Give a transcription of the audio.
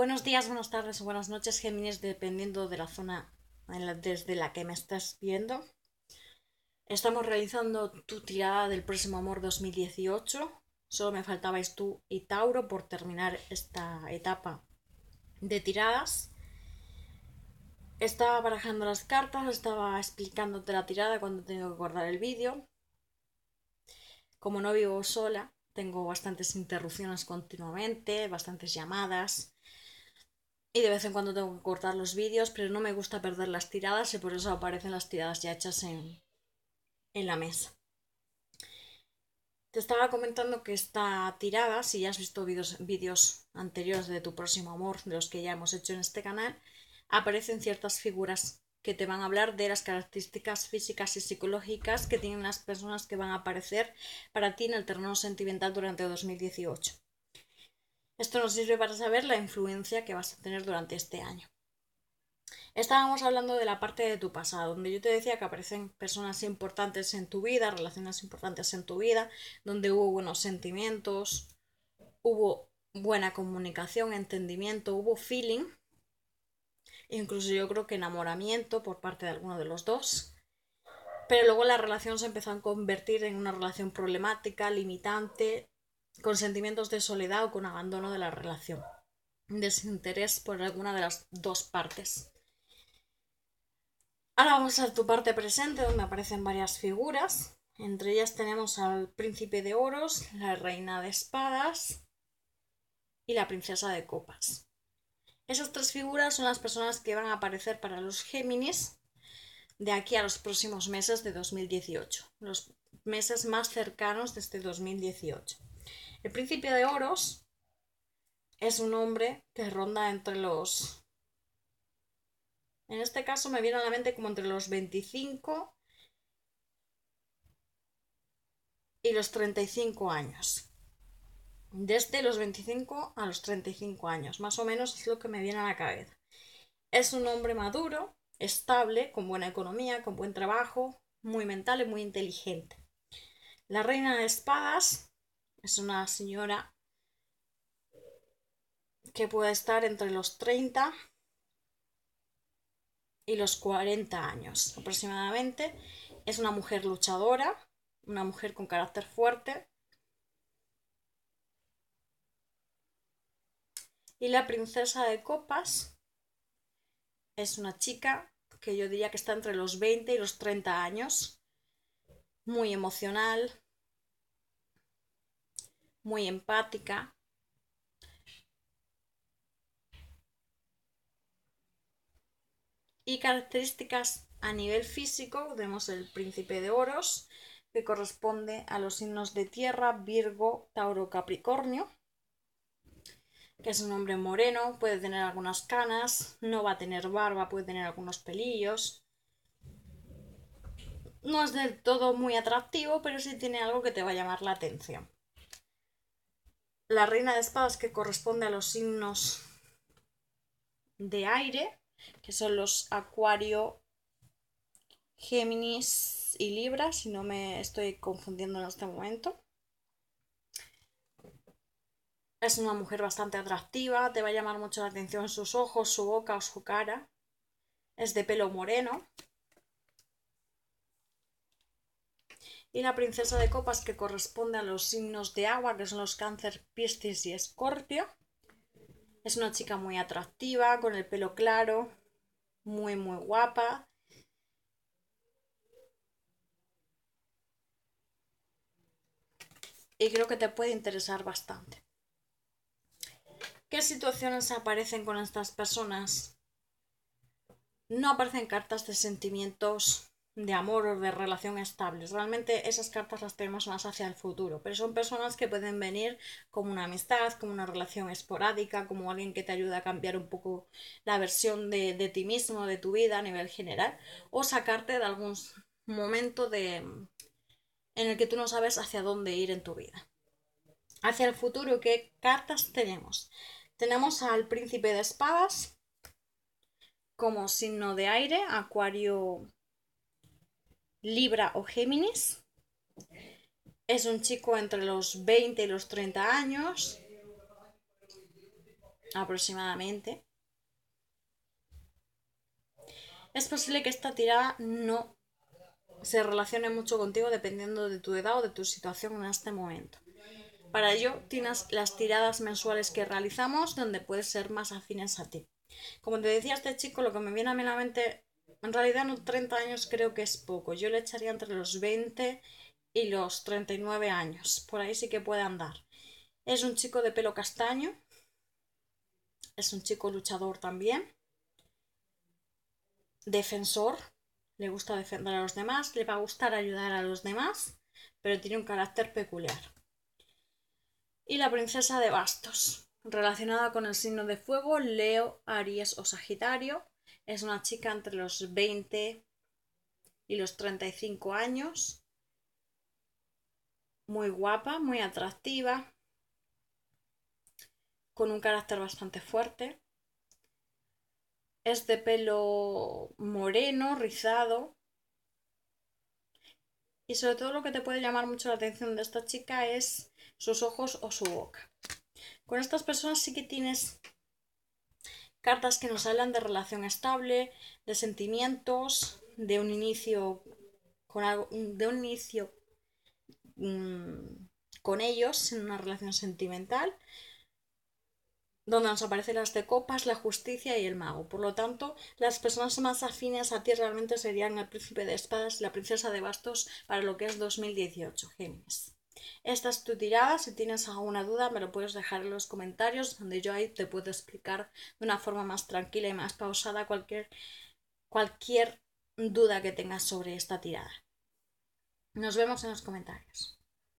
Buenos días, buenas tardes o buenas noches, Géminis, dependiendo de la zona desde la que me estás viendo. Estamos realizando tu tirada del próximo amor 2018. Solo me faltabais tú y Tauro por terminar esta etapa de tiradas. Estaba barajando las cartas, estaba explicándote la tirada cuando tengo que guardar el vídeo. Como no vivo sola, tengo bastantes interrupciones continuamente, bastantes llamadas y de vez en cuando tengo que cortar los vídeos, pero no me gusta perder las tiradas y por eso aparecen las tiradas ya hechas en, la mesa. Te estaba comentando que esta tirada, si ya has visto vídeos anteriores de tu próximo amor, de los que ya hemos hecho en este canal, aparecen ciertas figuras que te van a hablar de las características físicas y psicológicas que tienen las personas que van a aparecer para ti en el terreno sentimental durante 2018. Esto nos sirve para saber la influencia que vas a tener durante este año. Estábamos hablando de la parte de tu pasado, donde yo te decía que aparecen personas importantes en tu vida, relaciones importantes en tu vida, donde hubo buenos sentimientos, hubo buena comunicación, entendimiento, hubo feeling, incluso yo creo que enamoramiento por parte de alguno de los dos. Pero luego la relación se empezó a convertir en una relación problemática, limitante, con sentimientos de soledad o con abandono de la relación, desinterés por alguna de las dos partes. Ahora vamos a tu parte presente donde aparecen varias figuras. Entre ellas tenemos al príncipe de oros, la reina de espadas y la princesa de copas. Esas tres figuras son las personas que van a aparecer para los Géminis de aquí a los próximos meses de 2018, los meses más cercanos de este 2018. El príncipe de Oros es un hombre que ronda entre los... En este caso me viene a la mente como entre los 25 y los 35 años. Desde los 25 a los 35 años, más o menos es lo que me viene a la cabeza. Es un hombre maduro, estable, con buena economía, con buen trabajo, muy mental y muy inteligente. La reina de espadas es una señora que puede estar entre los 30 y los 40 años aproximadamente. Es una mujer luchadora, una mujer con carácter fuerte. Y la princesa de copas es una chica que yo diría que está entre los 20 y los 30 años, muy emocional, muy empática. Y características a nivel físico, vemos el príncipe de oros, que corresponde a los signos de tierra, Virgo, Tauro, Capricornio, que es un hombre moreno, puede tener algunas canas, no va a tener barba, puede tener algunos pelillos. No es del todo muy atractivo, pero sí tiene algo que te va a llamar la atención la reina de espadas que corresponde a los signos de aire, que son los Acuario, Géminis y Libra, si no me estoy confundiendo en este momento. Es una mujer bastante atractiva, te va a llamar mucho la atención sus ojos, su boca o su cara. Es de pelo moreno, y la princesa de copas que corresponde a los signos de agua, que son los cáncer, piscis y escorpio. Es una chica muy atractiva, con el pelo claro, muy, muy guapa. Y creo que te puede interesar bastante. ¿Qué situaciones aparecen con estas personas? No aparecen cartas de sentimientos de amor o de relación estable, Realmente esas cartas las tenemos más hacia el futuro, pero son personas que pueden venir como una amistad, como una relación esporádica, como alguien que te ayuda a cambiar un poco la versión de, ti mismo, de tu vida a nivel general, o sacarte de algún momento de, en el que tú no sabes hacia dónde ir en tu vida. Hacia el futuro, ¿qué cartas tenemos? Tenemos al príncipe de espadas como signo de aire, acuario Libra o Géminis. Es un chico entre los 20 y los 30 años aproximadamente. Es posible que esta tirada no se relacione mucho contigo dependiendo de tu edad o de tu situación en este momento. Para ello tienes las tiradas mensuales que realizamos donde puedes ser más afines a ti. Como te decía este chico, lo que me viene a mi la mente en realidad no 30 años creo que es poco. Yo le echaría entre los 20 y los 39 años. Por ahí sí que puede andar. Es un chico de pelo castaño. Es un chico luchador también. Defensor. Le gusta defender a los demás. Le va a gustar ayudar a los demás. Pero tiene un carácter peculiar. Y la princesa de bastos. Relacionada con el signo de fuego, Leo, Aries o Sagitario es una chica entre los 20 y los 35 años. Muy guapa, muy atractiva. Con un carácter bastante fuerte. Es de pelo moreno, rizado. Y sobre todo lo que te puede llamar mucho la atención de esta chica es sus ojos o su boca. Con estas personas sí que tienes cartas que nos hablan de relación estable, de sentimientos, de un inicio con de un inicio mm, con ellos en una relación sentimental, donde nos aparecen las de copas, la justicia y el mago. Por lo tanto, las personas más afines a ti realmente serían el príncipe de espadas y la princesa de bastos para lo que es 2018, Géminis. Esta es tu tirada, si tienes alguna duda me lo puedes dejar en los comentarios donde yo ahí te puedo explicar de una forma más tranquila y más pausada cualquier, cualquier duda que tengas sobre esta tirada. Nos vemos en los comentarios.